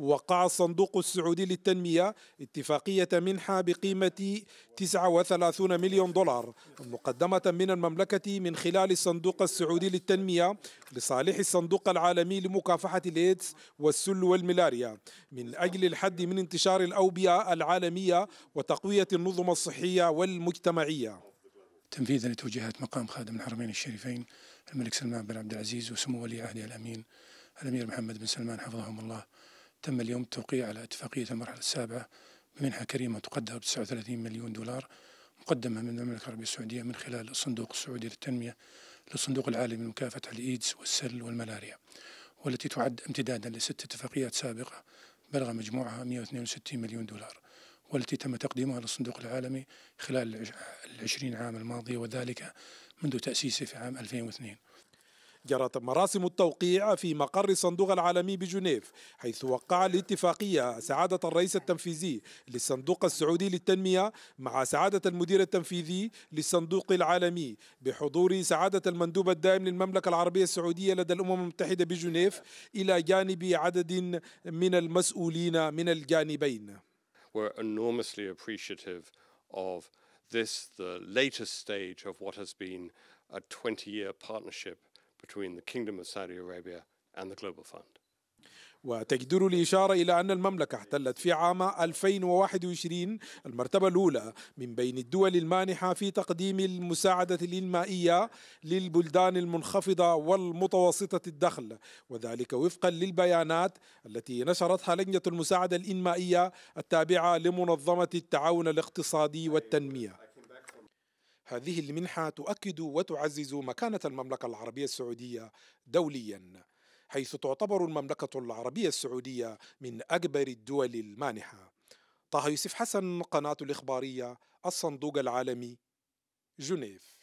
وقع الصندوق السعودي للتنمية اتفاقية منحة بقيمة 39 مليون دولار مقدمة من المملكة من خلال الصندوق السعودي للتنمية لصالح الصندوق العالمي لمكافحة الإيدز والسل والملاريا من أجل الحد من انتشار الأوبئة العالمية وتقوية النظم الصحية والمجتمعية تنفيذا لتوجيهات مقام خادم الحرمين الشريفين الملك سلمان بن عبد العزيز وسمو ولي عهده الأمين الأمير محمد بن سلمان حفظهم الله تم اليوم التوقيع على اتفاقية المرحلة السابعة بمنحة كريمة تقدر ب 39 مليون دولار مقدمة من المملكة العربية السعودية من خلال الصندوق السعودي للتنمية للصندوق العالمي لمكافحة الإيدز والسل والملاريا والتي تعد امتدادا لست اتفاقيات سابقة بلغ مجموعها 162 مليون دولار والتي تم تقديمها للصندوق العالمي خلال العشرين عام الماضية وذلك منذ تأسيسه في عام 2002 جرت مراسم التوقيع في مقر الصندوق العالمي بجنيف حيث وقع الاتفاقية سعادة الرئيس التنفيذي للصندوق السعودي للتنمية مع سعادة المدير التنفيذي للصندوق العالمي بحضور سعادة المندوب الدائم للمملكة العربية السعودية لدى الأمم المتحدة بجنيف إلى جانب عدد من المسؤولين من الجانبين. We're enormously appreciative of this, the latest stage of what has been a 20-year partnership between the Kingdom of Saudi Arabia and the Global Fund. وتجدر الإشارة إلى أن المملكة احتلت في عام 2021 المرتبة الأولى من بين الدول المانحة في تقديم المساعدة الإنمائية للبلدان المنخفضة والمتوسطة الدخل وذلك وفقا للبيانات التي نشرتها لجنة المساعدة الإنمائية التابعة لمنظمة التعاون الاقتصادي والتنمية هذه المنحة تؤكد وتعزز مكانة المملكة العربية السعودية دوليا حيث تعتبر المملكة العربية السعودية من أكبر الدول المانحة طه يوسف حسن قناة الإخبارية الصندوق العالمي جنيف